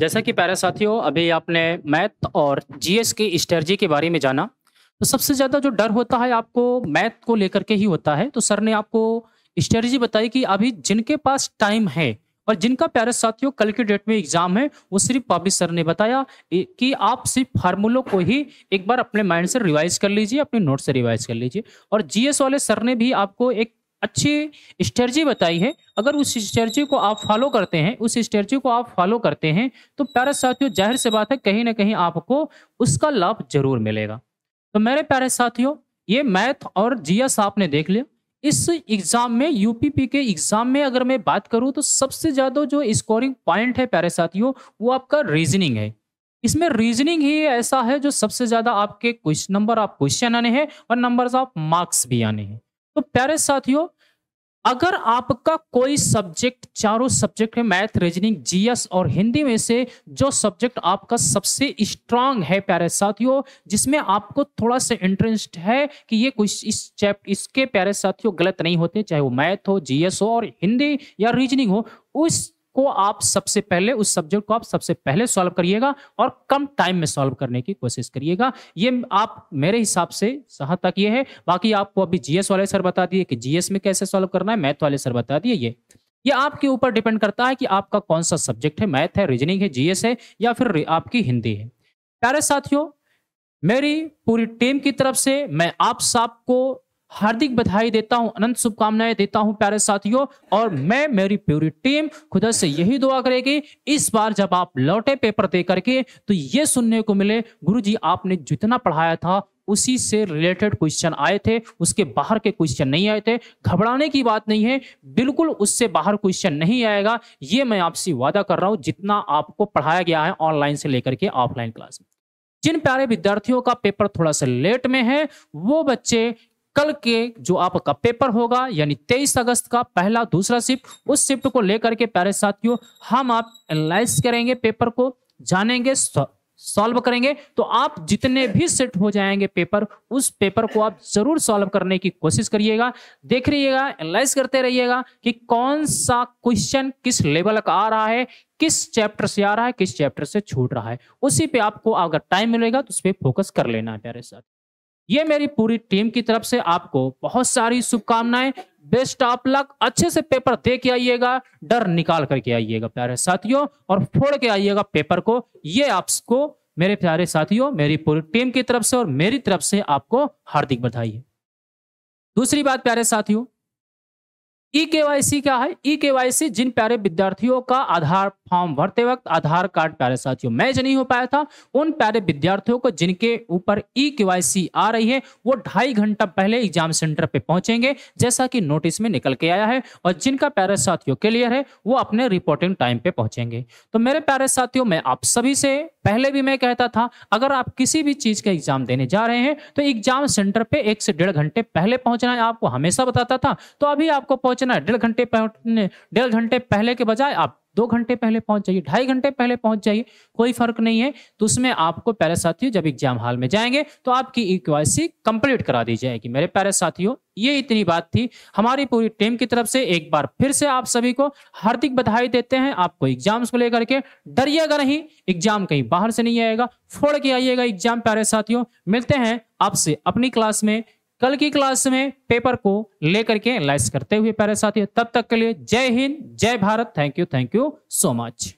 जैसा कि प्यारे साथियों अभी आपने मैथ और जीएस की स्ट्रेटजी के बारे में जाना तो सबसे ज़्यादा जो डर होता है आपको मैथ को लेकर के ही होता है तो सर ने आपको स्ट्रेटजी बताई कि अभी जिनके पास टाइम है और जिनका प्यारे साथियों कल के डेट में एग्जाम है वो सिर्फ पापी सर ने बताया कि आप सिर्फ फार्मूलों को ही एक बार अपने माइंड से रिवाइज कर लीजिए अपने नोट से रिवाइज कर लीजिए और जीएस वाले सर ने भी आपको एक अच्छी स्ट्रेटजी बताई है अगर उस स्ट्रेटजी को आप फॉलो करते हैं उस स्ट्रेटजी को आप फॉलो करते हैं तो प्यारे साथियों जाहिर से बात है कहीं ना कहीं आपको उसका लाभ जरूर मिलेगा तो मेरे प्यारे साथियों ये मैथ और जीएस आपने देख लिया इस एग्ज़ाम में यूपीपी के एग्ज़ाम में अगर मैं बात करूं तो सबसे ज़्यादा जो स्कोरिंग पॉइंट है प्यारे साथियों वो आपका रीजनिंग है इसमें रीजनिंग ही ऐसा है जो सबसे ज़्यादा आपके क्वेश्चन नंबर आप क्वेश्चन आने हैं और नंबर्स ऑफ मार्क्स भी आने हैं तो प्यारे साथियों अगर आपका कोई सब्जेक्ट चारों सब्जेक्ट है मैथ रीजनिंग जीएस और हिंदी में से जो सब्जेक्ट आपका सबसे स्ट्रांग है प्यारे साथियों जिसमें आपको थोड़ा सा इंटरेस्ट है कि ये कुछ इस चैप्ट इसके प्यारे साथियों गलत नहीं होते चाहे वो मैथ हो जीएस हो और हिंदी या रीजनिंग हो उस को आप सबसे पहले उस सब्जेक्ट को आप सबसे पहले सॉल्व करिएगा और कम टाइम में सॉल्व करने की कोशिश करिएगा ये आप मेरे हिसाब से सहा तक ये है बाकी आपको अभी जीएस वाले सर बता दिए कि जीएस में कैसे सॉल्व करना है मैथ वाले सर बता दिए ये ये आपके ऊपर डिपेंड करता है कि आपका कौन सा सब्जेक्ट है मैथ है रीजनिंग है जीएस है या फिर आपकी हिंदी है प्यारे साथियों मेरी पूरी टीम की तरफ से मैं आप सबको हार्दिक बधाई देता हूँ अनंत शुभकामनाएं देता हूँ प्यारे साथियों और मैं मेरी पूरी टीम खुदा से यही दुआ करेगी इस बार जब आप लौटे पेपर दे करके तो ये सुनने को मिले गुरु जी आपने जितना पढ़ाया था उसी से रिलेटेड क्वेश्चन आए थे उसके बाहर के क्वेश्चन नहीं आए थे घबराने की बात नहीं है बिल्कुल उससे बाहर क्वेश्चन नहीं आएगा ये मैं आपसे वादा कर रहा हूँ जितना आपको पढ़ाया गया है ऑनलाइन से लेकर के ऑफलाइन क्लास में जिन प्यारे विद्यार्थियों का पेपर थोड़ा सा लेट में है वो बच्चे कल के जो आपका पेपर होगा यानी तेईस अगस्त का पहला दूसरा शिफ्ट उस शिफ्ट को लेकर के प्यारे साथियों हम आप एनालाइज करेंगे पेपर को जानेंगे सॉल्व करेंगे तो आप जितने भी सेट हो जाएंगे पेपर उस पेपर को आप जरूर सॉल्व करने की कोशिश करिएगा देख रहिएगा एनालाइज करते रहिएगा कि कौन सा क्वेश्चन किस लेवल का आ रहा है किस चैप्टर से आ रहा है किस चैप्टर से छूट रहा है उसी पे आपको अगर टाइम मिलेगा तो उस पर फोकस कर लेना है प्यारे साथ ये मेरी पूरी टीम की तरफ से आपको बहुत सारी शुभकामनाएं बेस्ट ऑफ लक अच्छे से पेपर दे के आइएगा डर निकाल करके आइएगा प्यारे साथियों और फोड़ के आइएगा पेपर को ये आपको मेरे प्यारे साथियों मेरी पूरी टीम की तरफ से और मेरी तरफ से आपको हार्दिक बधाई है दूसरी बात प्यारे साथियों ई e केवाईसी क्या है ई e केवाईसी जिन प्यारे विद्यार्थियों का आधार फॉर्म भरते वक्त आधार कार्ड प्यारे साथियों मैच नहीं हो पाया था उन प्यारे विद्यार्थियों को जिनके ऊपर ई e केवाईसी आ रही है वो ढाई घंटा पहले एग्जाम सेंटर पे पहुंचेंगे जैसा कि नोटिस में निकल के आया है और जिनका प्यारे साथियों क्लियर है वो अपने रिपोर्टिंग टाइम पे पहुंचेंगे तो मेरे प्यारे साथियों मैं आप सभी से पहले भी मैं कहता था अगर आप किसी भी चीज का एग्जाम देने जा रहे हैं तो एग्जाम सेंटर पे एक से डेढ़ घंटे पहले पहुंचना है आपको हमेशा बताता था तो अभी आपको पहुंचना पहुंचना है डेढ़ घंटे पहुंचने डेढ़ घंटे पहले के बजाय आप दो घंटे पहले पहुंच जाइए ढाई घंटे पहले पहुंच जाइए कोई फर्क नहीं है तो उसमें आपको प्यारे साथियों जब एग्जाम हॉल में जाएंगे तो आपकी इक्वाइसी e कंप्लीट करा दी जाएगी मेरे प्यारे साथियों ये इतनी बात थी हमारी पूरी टीम की तरफ से एक बार फिर से आप सभी को हार्दिक बधाई देते हैं आपको एग्जाम्स को लेकर के डरिएगा नहीं एग्जाम कहीं बाहर से नहीं आएगा फोड़ के आइएगा एग्जाम प्यारे साथियों मिलते हैं आपसे अपनी क्लास में कल की क्लास में पेपर को लेकर के एनालाइज करते हुए प्यारे साथियों तब तक के लिए जय हिंद जय Bharat thank you thank you so much